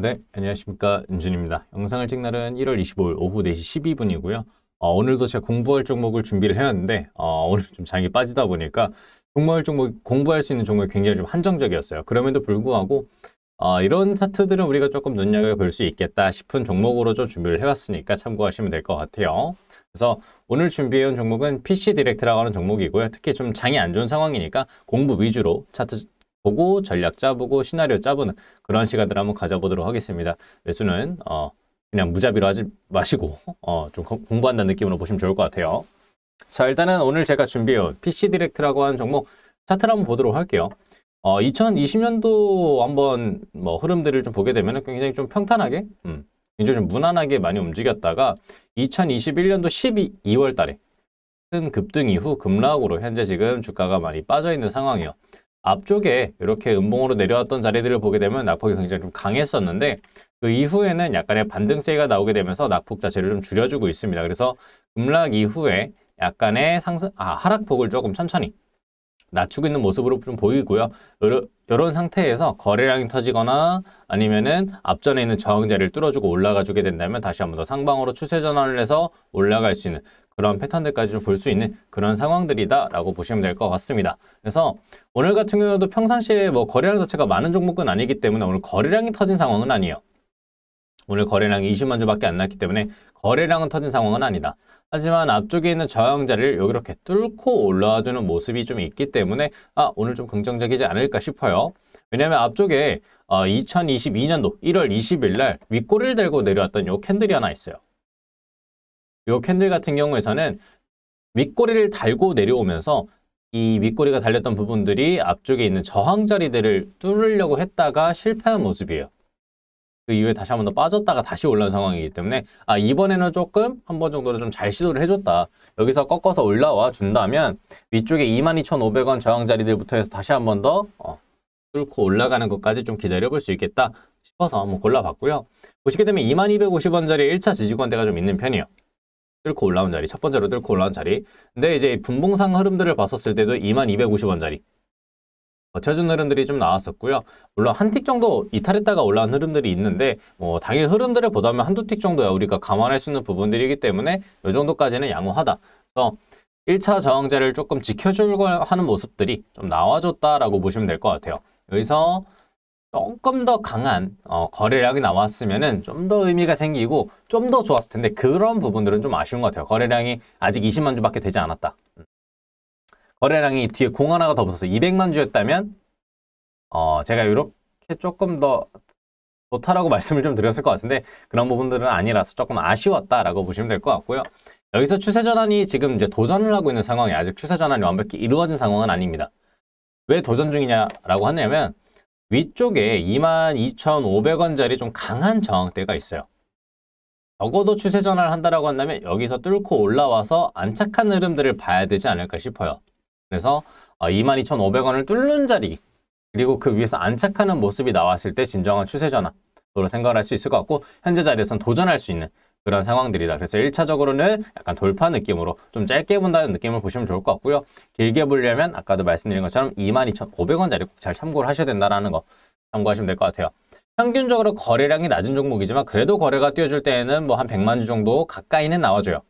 네, 안녕하십니까. 은준입니다. 영상을 찍날은 는 1월 25일 오후 4시 12분이고요. 어, 오늘도 제가 공부할 종목을 준비를 해왔는데 어, 오늘 좀 장이 빠지다 보니까 공부할 종목, 공부할 수 있는 종목이 굉장히 좀 한정적이었어요. 그럼에도 불구하고 어, 이런 차트들은 우리가 조금 눈여겨볼 수 있겠다 싶은 종목으로 좀 준비를 해왔으니까 참고하시면 될 것 같아요. 그래서 오늘 준비해온 종목은 PC 디렉트라고 하는 종목이고요. 특히 좀 장이 안 좋은 상황이니까 공부 위주로 차트 보고 전략 짜보고 시나리오 짜보는 그런 시간들 한번 가져보도록 하겠습니다. 매수는 어, 그냥 무자비로 하지 마시고 어, 좀 공부한다는 느낌으로 보시면 좋을 것 같아요. 자 일단은 오늘 제가 준비해온 PC 디렉트라고 하는 종목 차트를 한번 보도록 할게요. 어, 2020년도 한번 뭐 흐름들을 좀 보게 되면 굉장히 좀 평탄하게 음, 굉장히 좀 무난하게 많이 움직였다가 2021년도 12, 2월 달에 큰 급등 이후 급락으로 현재 지금 주가가 많이 빠져 있는 상황이에요. 앞쪽에 이렇게 음봉으로 내려왔던 자리들을 보게 되면 낙폭이 굉장히 좀 강했었는데 그 이후에는 약간의 반등세가 나오게 되면서 낙폭 자체를 좀 줄여주고 있습니다. 그래서 음락 이후에 약간의 상승, 아, 하락폭을 조금 천천히 낮추고 있는 모습으로 좀 보이고요. 이런 상태에서 거래량이 터지거나 아니면은 앞전에 있는 저항자를 뚫어주고 올라가주게 된다면 다시 한번 더 상방으로 추세 전환을 해서 올라갈 수 있는 그런 패턴들까지 좀볼수 있는 그런 상황들이다라고 보시면 될 것 같습니다. 그래서 오늘 같은 경우도 평상시에 뭐 거래량 자체가 많은 종목은 아니기 때문에 오늘 거래량이 터진 상황은 아니에요. 오늘 거래량이 20만 주밖에 안 났기 때문에 거래량은 터진 상황은 아니다. 하지만 앞쪽에 있는 저항자를 이렇게 뚫고 올라와주는 모습이 좀 있기 때문에 아 오늘 좀 긍정적이지 않을까 싶어요. 왜냐하면 앞쪽에 어, 2022년도 1월 20일 날 윗꼬리를 들고 내려왔던 요 캔들이 하나 있어요. 요 캔들 같은 경우에서는 윗꼬리를 달고 내려오면서 이 윗꼬리가 달렸던 부분들이 앞쪽에 있는 저항 자리들을 뚫으려고 했다가 실패한 모습이에요. 그 이후에 다시 한번 더 빠졌다가 다시 올라온 상황이기 때문에 아 이번에는 조금 한 번 정도는 좀 잘 시도를 해줬다. 여기서 꺾어서 올라와 준다면 위쪽에 22,500원 저항 자리들부터 해서 다시 한 번더 어, 뚫고 올라가는 것까지 좀 기다려볼 수 있겠다 싶어서 한번 골라봤고요. 보시게 되면 2250원짜리 1차 지지권대가 좀 있는 편이에요. 뚫고 올라온 자리, 첫 번째로 뚫고 올라온 자리. 근데 이제 분봉상 흐름들을 봤었을 때도 2250원짜리 버텨준 흐름들이 좀 나왔었고요. 물론 한 틱 정도 이탈했다가 올라온 흐름들이 있는데 뭐 당일 흐름들을 보다면 한두 틱 정도야 우리가 감안할 수 있는 부분들이기 때문에 이 정도까지는 양호하다. 그래서 1차 저항제를 조금 지켜주려고 하는 모습들이 좀 나와줬다라고 보시면 될 것 같아요. 여기서 조금 더 강한 어, 거래량이 나왔으면 좀 더 의미가 생기고 좀 더 좋았을 텐데 그런 부분들은 좀 아쉬운 것 같아요. 거래량이 아직 20만 주밖에 되지 않았다. 음. 거래량이 뒤에 공 하나가 더 붙어서 200만 주였다면 어, 제가 이렇게 조금 더 좋다라고 말씀을 좀 드렸을 것 같은데 그런 부분들은 아니라서 조금 아쉬웠다라고 보시면 될 것 같고요. 여기서 추세 전환이 지금 이제 도전을 하고 있는 상황이 아직 추세 전환이 완벽히 이루어진 상황은 아닙니다. 왜 도전 중이냐라고 하냐면 위쪽에 22,500원짜리 좀 강한 저항대가 있어요. 적어도 추세 전환을 한다라고 한다면 여기서 뚫고 올라와서 안착한 흐름들을 봐야 되지 않을까 싶어요. 그래서 22,500원을 어, 뚫는 자리 그리고 그 위에서 안착하는 모습이 나왔을 때 진정한 추세 전환으로 생각할 수 있을 것 같고 현재 자리에서는 도전할 수 있는 그런 상황들이다. 그래서 1차적으로는 약간 돌파 느낌으로 좀 짧게 본다는 느낌을 보시면 좋을 것 같고요. 길게 보려면 아까도 말씀드린 것처럼 22,500원짜리 꼭 잘 참고를 하셔야 된다는 거 참고하시면 될 것 같아요. 평균적으로 거래량이 낮은 종목이지만 그래도 거래가 뛰어줄 때에는 뭐 한 100만 주 정도 가까이는 나와줘요.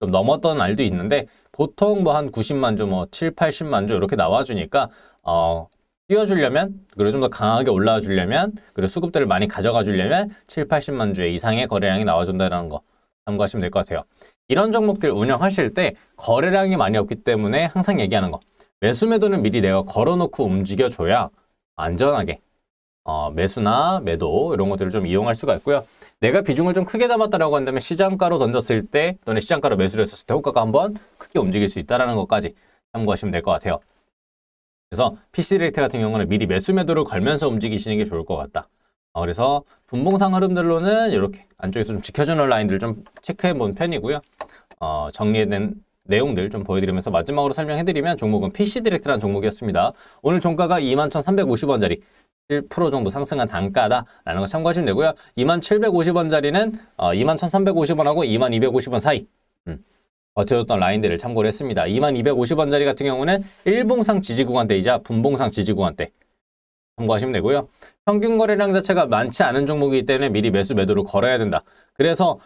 좀 넘었던 날도 있는데 보통 뭐 한 90만 주, 뭐 7, 80만 주 이렇게 나와주니까 어, 띄워주려면 그리고 좀 더 강하게 올라와 주려면 그리고 수급대를 많이 가져가 주려면 7, 80만 주 이상의 거래량이 나와준다는 거 참고하시면 될 것 같아요. 이런 종목들 운영하실 때 거래량이 많이 없기 때문에 항상 얘기하는 거 매수 매도는 미리 내가 걸어놓고 움직여줘야 안전하게 어, 매수나 매도 이런 것들을 좀 이용할 수가 있고요. 내가 비중을 좀 크게 담았다라고 한다면 시장가로 던졌을 때 또는 시장가로 매수를 했었을 때호가가 한번 쉽게 움직일 수 있다는 것까지 참고하시면 될 것 같아요. 그래서 PC 데이트 같은 경우는 미리 매수 매도를 걸면서 움직이시는 게 좋을 것 같다. 어, 그래서 분봉상 흐름들로는 이렇게 안쪽에서 좀 지켜주는 라인들을 좀 체크해 본 편이고요. 어, 정리된 내용들 좀 보여드리면서 마지막으로 설명해드리면 종목은 PC 디렉트라는 종목이었습니다. 오늘 종가가 21,350원짜리 1% 정도 상승한 단가다라는 걸 참고하시면 되고요. 2750원짜리는 어, 21,350원하고 2250원 사이 음. 버텨줬던 라인들을 참고를 했습니다. 2250원짜리 같은 경우는 일봉상 지지구간대이자 분봉상 지지구간대 참고하시면 되고요. 평균 거래량 자체가 많지 않은 종목이기 때문에 미리 매수 매도를 걸어야 된다. 그래서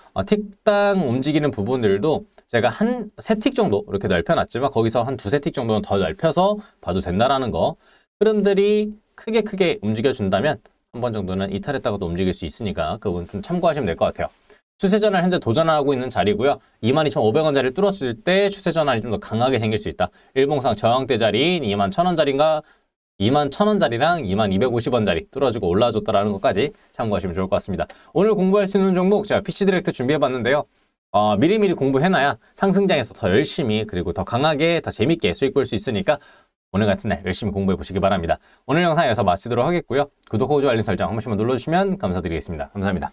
틱당 움직이는 부분들도 제가 한 세 틱 정도 이렇게 넓혀놨지만 거기서 한 두 세 틱 정도는 더 넓혀서 봐도 된다라는 거. 흐름들이 크게 크게 움직여준다면 한 번 정도는 이탈했다가도 움직일 수 있으니까 그 부분 좀 참고하시면 될 것 같아요. 추세전환 현재 도전하고 있는 자리고요. 22,500원짜리를 뚫었을 때 추세전환이 좀 더 강하게 생길 수 있다. 일봉상 저항대 자리인 21,000원짜리인가 21,000원짜리랑 2250원짜리 뚫어지고 올라줬다라는 것까지 참고하시면 좋을 것 같습니다. 오늘 공부할 수 있는 종목 제가 PC 디렉트 준비해봤는데요. 어, 미리미리 공부해놔야 상승장에서 더 열심히 그리고 더 강하게 더 재밌게 수익 볼 수 있으니까 오늘 같은 날 열심히 공부해 보시기 바랍니다. 오늘 영상 여기서 마치도록 하겠고요. 구독, 호주 알림 설정 한 번씩만 눌러주시면 감사드리겠습니다. 감사합니다.